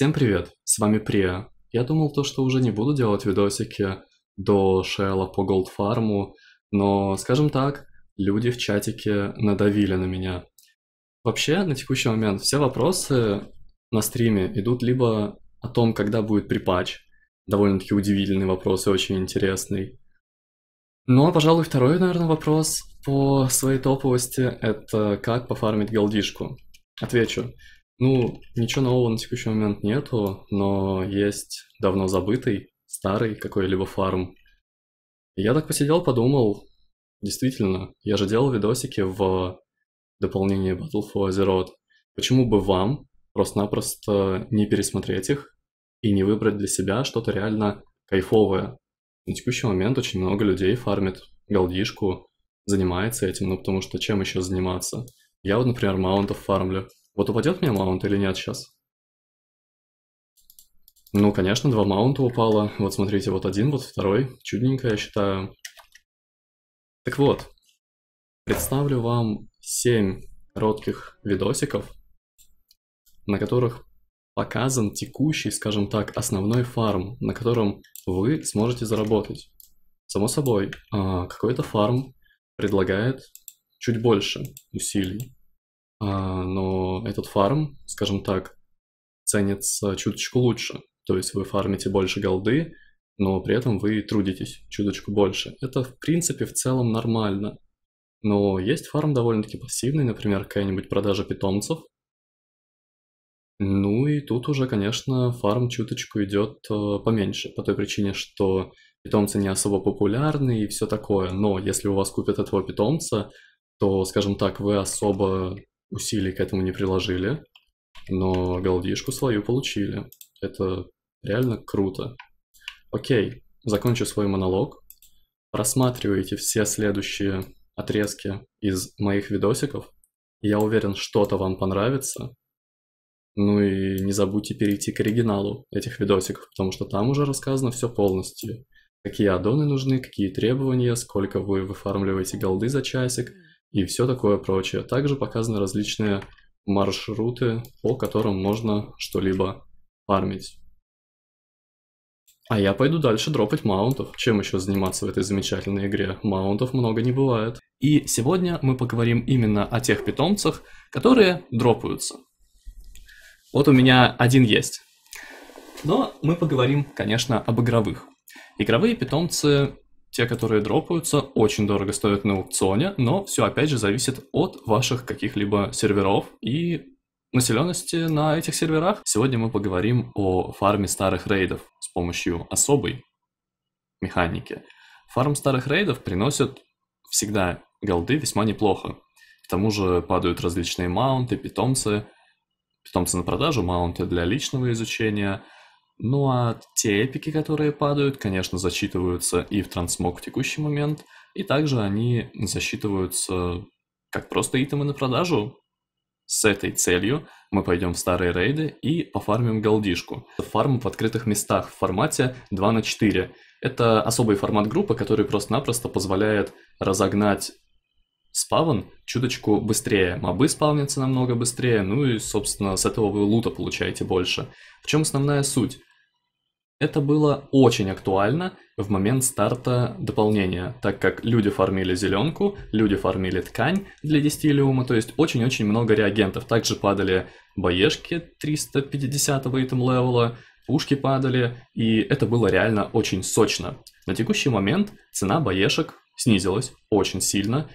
Всем привет, с вами Прия. Я думал то, что уже не буду делать видосики до Шелла по Голдфарму, но, скажем так, люди в чатике надавили на меня. Вообще, на текущий момент все вопросы на стриме идут либо о том, когда будет припач, довольно-таки удивительный вопрос и очень интересный. Ну, а, пожалуй, второй, наверное, вопрос по своей топовости – это как пофармить голдишку. Отвечу. Ну, ничего нового на текущий момент нету, но есть давно забытый, старый какой-либо фарм. Я так посидел, подумал, действительно, я же делал видосики в дополнении Battle for Azeroth. Почему бы вам просто-напросто не пересмотреть их и не выбрать для себя что-то реально кайфовое? На текущий момент очень много людей фармит голдишку, занимается этим, ну потому что чем еще заниматься? Я вот, например, маунтов фармлю. Вот упадет мне маунт или нет сейчас? Ну, конечно, два маунта упало. Вот смотрите, вот один, вот второй. Чудненько, я считаю. Так вот, представлю вам 7 коротких видосиков, на которых показан текущий, скажем так, основной фарм, на котором вы сможете заработать. Само собой, а, какой-то фарм предлагает чуть больше усилий. А, но этот фарм, скажем так, ценится чуточку лучше. То есть вы фармите больше голды, но при этом вы трудитесь чуточку больше. Это, в принципе, в целом нормально. Но есть фарм довольно-таки пассивный, например, какая-нибудь продажа питомцев. Ну и тут уже, конечно, фарм чуточку идет э, поменьше, по той причине, что питомцы не особо популярны и все такое. Но если у вас купят этого питомца, то, скажем так, вы особо усилий к этому не приложили, но голдишку свою получили. Это реально круто. Окей, закончу свой монолог. Просматривайте все следующие отрезки из моих видосиков. Я уверен, что-то вам понравится. Ну и не забудьте перейти к оригиналу этих видосиков, потому что там уже рассказано все полностью. Какие аддоны нужны, какие требования, сколько вы выфармливаете голды за часик – и все такое прочее. Также показаны различные маршруты, по которым можно что-либо фармить. А я пойду дальше дропать маунтов. Чем еще заниматься в этой замечательной игре? Маунтов много не бывает. И сегодня мы поговорим именно о тех питомцах, которые дропаются. Вот у меня один есть. Но мы поговорим, конечно, об игровых. Игровые питомцы те, которые дропаются, очень дорого стоят на аукционе, но все опять же зависит от ваших каких-либо серверов и населенности на этих серверах. Сегодня мы поговорим о фарме старых рейдов с помощью особой механики. Фарм старых рейдов приносит всегда голды весьма неплохо. К тому же падают различные маунты, питомцы, питомцы на продажу, маунты для личного изучения – ну а те эпики, которые падают, конечно, зачитываются и в трансмог в текущий момент, и также они засчитываются как просто итемы на продажу. С этой целью мы пойдем в старые рейды и пофармим голдишку. Фарм в открытых местах в формате 2 на 4. Это особый формат группы, который просто-напросто позволяет разогнать спавн чуточку быстрее, мобы спавнятся намного быстрее, ну и, собственно, с этого вы лута получаете больше. В чем основная суть? Это было очень актуально в момент старта дополнения, так как люди фармили зеленку, люди фармили ткань для дистиллиума, то есть очень-очень много реагентов. Также падали боешки 350-го итем левела, пушки падали, и это было реально очень сочно. На текущий момент цена боешек снизилась очень сильно,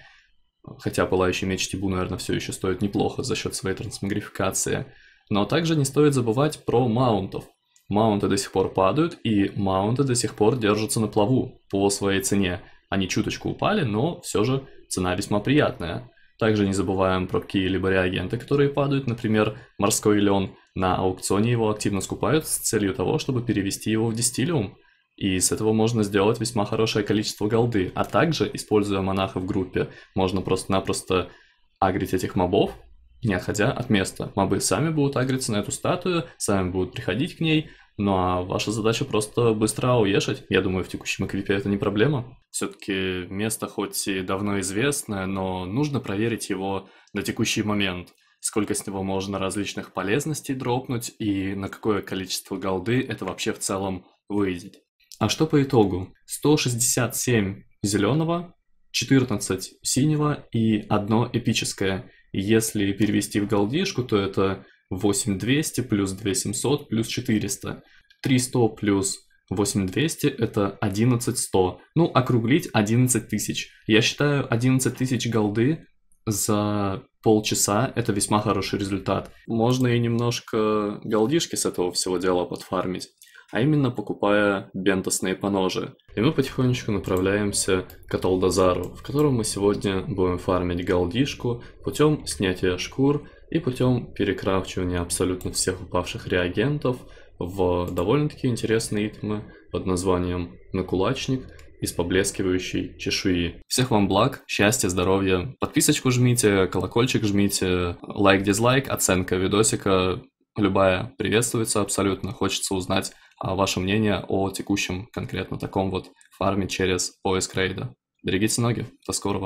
хотя пылающий меч Тибу, наверное, все еще стоит неплохо за счет своей трансмогрификации. Но также не стоит забывать про маунтов. Маунты до сих пор падают, и маунты до сих пор держатся на плаву по своей цене. Они чуточку упали, но все же цена весьма приятная. Также не забываем про какие-либо реагенты, которые падают. Например, морской лен на аукционе его активно скупают с целью того, чтобы перевести его в дистиллиум. И с этого можно сделать весьма хорошее количество голды. А также, используя монаха в группе, можно просто-напросто агрить этих мобов, не отходя от места. Мобы сами будут агриться на эту статую, сами будут приходить к ней, ну а ваша задача просто быстро уешать. Я думаю, в текущем эквипе это не проблема. Все-таки место хоть и давно известное, но нужно проверить его на текущий момент. Сколько с него можно различных полезностей дропнуть и на какое количество голды это вообще в целом выйдет. А что по итогу? 167 зеленого, 14 синего и одно эпическое. Если перевести в голдишку, то это 8200 плюс 2700 плюс 400. 300 плюс 8200 это 11100. Ну, округлить 11 тысяч. Я считаю 11 тысяч голды за полчаса это весьма хороший результат. Можно и немножко голдишки с этого всего дела подфармить, а именно покупая бентосные поножи. И мы потихонечку направляемся к Атолдазару, в котором мы сегодня будем фармить голдишку путем снятия шкур и путем перекрафчивания абсолютно всех упавших реагентов в довольно-таки интересные итмы под названием «Накулачник» из поблескивающей чешуи. Всех вам благ, счастья, здоровья. Подписочку жмите, колокольчик жмите, лайк-дизлайк, оценка видосика, любая приветствуется абсолютно. Хочется узнать а, ваше мнение о текущем конкретно таком вот фарме через поиск рейда. Берегите ноги, до скорого.